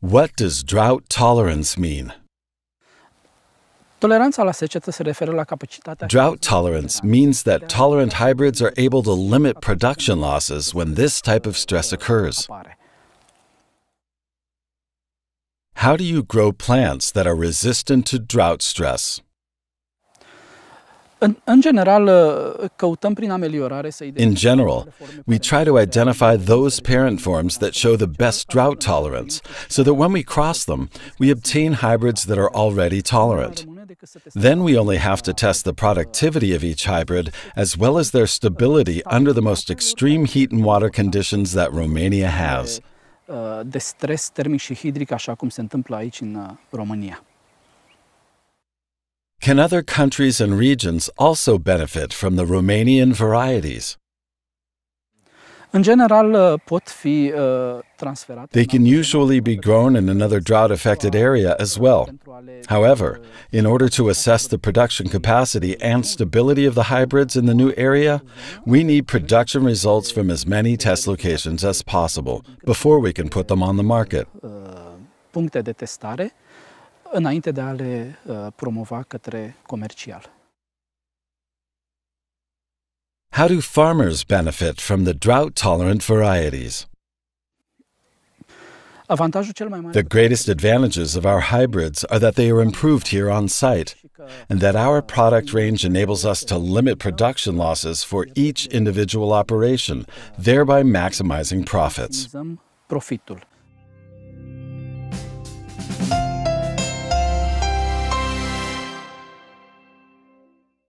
What does drought tolerance mean? Drought tolerance means that tolerant hybrids are able to limit production losses when this type of stress occurs. How do you grow plants that are resistant to drought stress? Uh, In general, we try to identify those parent forms that show the best drought tolerance, so that when we cross them, we obtain hybrids that are already tolerant. Then we only have to test the productivity of each hybrid as well as their stability under the most extreme heat and water conditions that Romania has. Uh, de stres termic și hidric, așa cum se întâmplă aici în uh, România. Can other countries and regions also benefit from the Romanian varieties? Uh, uh, they can usually be grown in another drought affected area as well. However, in order to assess the production uh, capacity and stability of the hybrids in the new area, we need production results from as many test locations as possible before we can put them on the market înainte de a le uh, promova către comercial. How do farmers benefit from the drought-tolerant varieties? The greatest advantages of our hybrids are that they are improved here on site and that our product range enables us to limit production losses for each individual operation, thereby maximizing profits.